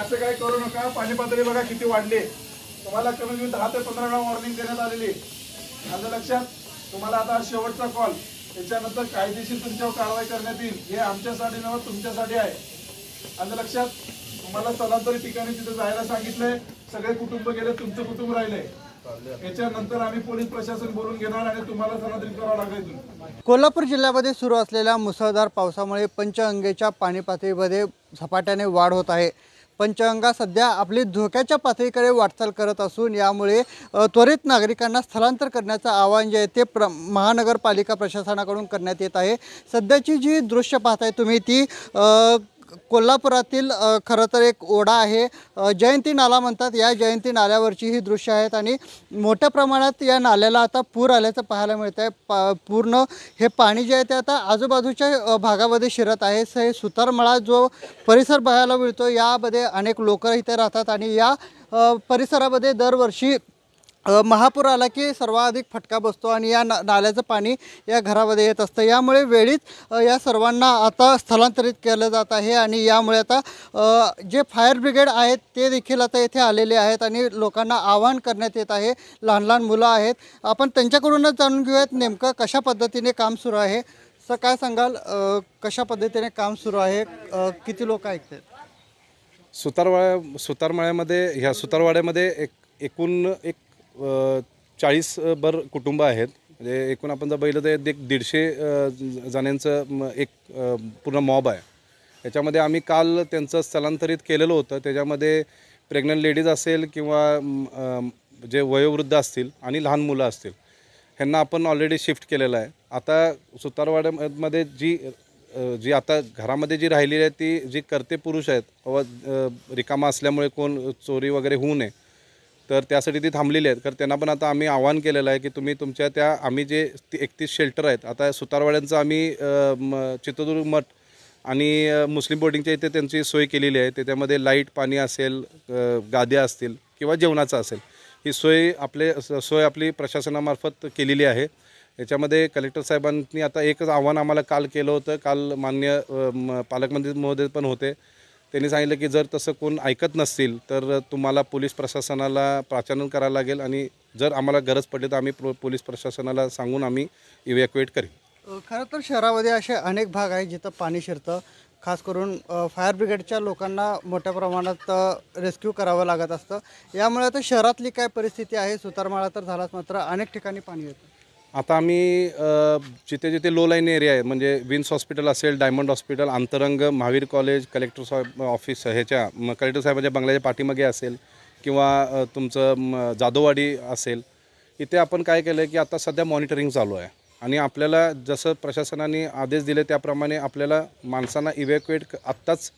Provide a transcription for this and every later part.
असं काय करू नका पाणी पातळी बघा किती वाढली तुम्हाला कमी कमी दहा ते पंधरा वेळा वॉर्निंग देण्यात आलेली माझं लक्षात तुम्हाला आता शेवटचा कॉल त्याच्यानंतर कायदेशीर तुमच्यावर कारवाई करण्यात येईल हे आमच्यासाठी नव्हतं तुमच्यासाठी आहे माझं लक्षात तुम्हाला स्थलांतरित ठिकाणी तिथे जायला सांगितलंय सगळे कुटुंब गेले तुमचं कुटुंब राहिले त्याच्यानंतर आम्ही पोलीस प्रशासन बोलून घेणार आणि तुम्हाला स्थलांतरित करावं लागेल कोल्हापूर जिल्ह्यामध्ये सुरू असलेल्या मुसळधार पावसामुळे पंचगंगेच्या पाणी पातळीमध्ये झपाट्याने वाढ होत आहे पंचगंगा सध्या आपली धोक्याच्या पातळीकडे वाटचाल करत असून यामुळे त्वरित नागरिकांना स्थलांतर करण्याचं आवाहन जे आहे ते प्र महानगरपालिका प्रशासनाकडून करण्यात येत आहे सध्याची जी दृश्य पाहताय तुम्ही ती कोल्हापुरातील खरं तर एक ओढा आहे जयंती नाला म्हणतात या जयंती नाल्यावरची ही दृश्य आहेत आणि मोठ्या प्रमाणात या नाल्याला आता पूर आल्याचं पाहायला मिळतं आहे पूर्ण हे पाणी जे आहे ते आता आजूबाजूच्या भागामध्ये शिरत आहे हे सुतारमळा जो परिसर पाहायला मिळतो यामध्ये अनेक लोक इथे राहतात आणि या परिसरामध्ये दरवर्षी महापूर आला की सर्वाधिक फटका बसतो आणि या ना नाल्याचं पाणी या घरामध्ये येत असतं यामुळे वेळीच या सर्वांना आता स्थलांतरित केलं जात आहे आणि यामुळे आता जे फायर ब्रिगेड आहेत ते देखील आता येथे आलेले आहेत आणि लोकांना आवाहन करण्यात येत आहे लहान लहान मुलं आहेत आपण त्यांच्याकडूनच जाणून घेऊयात नेमकं कशा पद्धतीने काम सुरू आहे सर काय सांगाल कशा पद्धतीने काम सुरू आहे किती लोक ऐकतात सुतारवाड्या सुतारमाळ्यामध्ये ह्या सुतारवाड्यामध्ये एक एकूण एक चाळीस भर कुटुंब आहेत म्हणजे एकूण आपण जर बघितलं तर एक दीडशे जणांचं एक पूर्ण मॉब आहे त्याच्यामध्ये आम्ही काल त्यांचं स्थलांतरित केलेलं होतं त्याच्यामध्ये प्रेग्नंट लेडीज असेल किंवा जे वयोवृद्ध असतील आणि लहान मुलं असतील ह्यांना आपण ऑलरेडी शिफ्ट केलेलं आहे आता सुतारवाड्यामध्ये जी जी आता घरामध्ये जी राहिलेली आहे ती जी करते पुरुष आहेत व रिकामा असल्यामुळे कोण चोरी वगैरे होऊ नये तर त्यासाठी ती थांबलेली आहेत तर त्यांना पण आता आम्ही आवाहन केलेलं आहे की तुम्ही तुमच्या त्या आम्ही जे एकतीस शेल्टर आहेत आता सुतारवाड्यांचं आम्ही चित्रदुर्ग मठ आणि मुस्लिम बोर्डिंगच्या इथे त्यांची सोय केलेली आहे त्याच्यामध्ये लाईट पाणी असेल गाद्या असतील किंवा जेवणाचं असेल ही सोय आपले सोय आपली प्रशासनामार्फत केलेली आहे याच्यामध्ये कलेक्टर साहेबांनी आता एकच आव्हान आम्हाला काल केलं होतं काल मान्य पालकमंत्री महोदय पण होते त्यांनी सांगितलं की जर तसं कोण ऐकत नसतील तर तुम्हाला पोलीस प्रशासनाला प्राचारण करावं लागेल आणि जर आम्हाला गरज पडली तर आम्ही पोलीस प्रशासनाला सांगून आम्ही इव्हॅक्युएट करेन खरं तर शहरामध्ये असे अनेक भाग आहेत जिथं पाणी शिरतं खास करून फायर ब्रिगेडच्या लोकांना मोठ्या प्रमाणात रेस्क्यू करावं लागत असतं यामुळे आता शहरातली काय परिस्थिती आहे सुतारमाळा तर झालाच मात्र अनेक ठिकाणी पाणी येतं आता आम्ही जिथे जिथे लो लाईन एरिया आहे म्हणजे विन्स हॉस्पिटल असेल diamond hospital Antarang Mahavir college collector साहेब ऑफिस ह्याच्या कलेक्टर साहेबाच्या बंगल्याच्या पाठीमागे असेल किंवा तुमचं जादोवाडी असेल इथे आपण काय केलं की आता सध्या मॉनिटरिंग चालू आहे आणि आपल्याला जसं प्रशासनाने आदेश दिले त्याप्रमाणे आपल्याला माणसांना इव्हॅक्युएट आत्ताच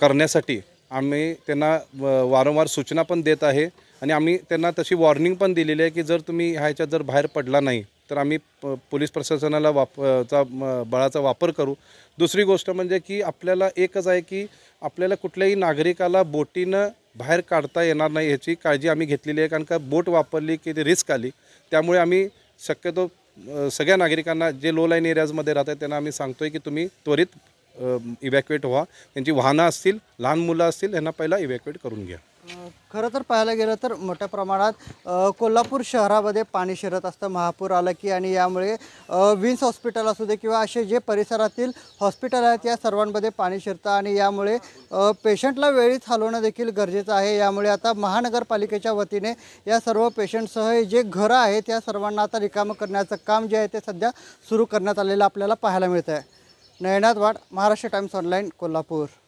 करण्यासाठी आम्ही त्यांना वारंवार सूचना पण देत आहे आणि आम्ही त्यांना तशी वॉर्निंग पण दिलेली आहे की जर तुम्ही ह्याच्यात जर बाहेर पडला नाही तर आम्ही प पोलीस प्रशासनाला वाप चा बळाचा वापर करू दुसरी गोष्ट म्हणजे की आपल्याला एकच आहे की आपल्याला कुठल्याही नागरिकाला बोटीनं बाहेर काढता येणार नाही याची काळजी आम्ही घेतलेली आहे कारण का बोट वापरली की ती रिस्क आली त्यामुळे आम्ही शक्यतो सगळ्या नागरिकांना जे लो लाईन एरियाजमध्ये राहतात त्यांना आम्ही सांगतोय की तुम्ही त्वरित इव्हॅक्युएट व्हा त्यांची वाहनं असतील लहान मुलं असतील यांना पहिला इव्हॅक्युएट करून घ्या खरं तर पाहायला गेलं तर मोठ्या प्रमाणात कोल्हापूर शहरामध्ये पाणी शिरत असतं महापूर आलं की आणि यामुळे विन्स हॉस्पिटल असू दे किंवा असे जे परिसरातील हॉस्पिटल आहेत या सर्वांमध्ये पाणी शिरतं आणि यामुळे पेशंटला वेळीच हलवणं देखील गरजेचं आहे यामुळे आता महानगरपालिकेच्या वतीने या सर्व पेशंटसह जे घरं आहेत त्या सर्वांना आता रिकामं करण्याचं काम जे आहे ते सध्या सुरू करण्यात आलेलं आपल्याला पाहायला मिळतं आहे नयनात वाड महाराष्ट्र टाईम्स ऑनलाईन कोल्हापूर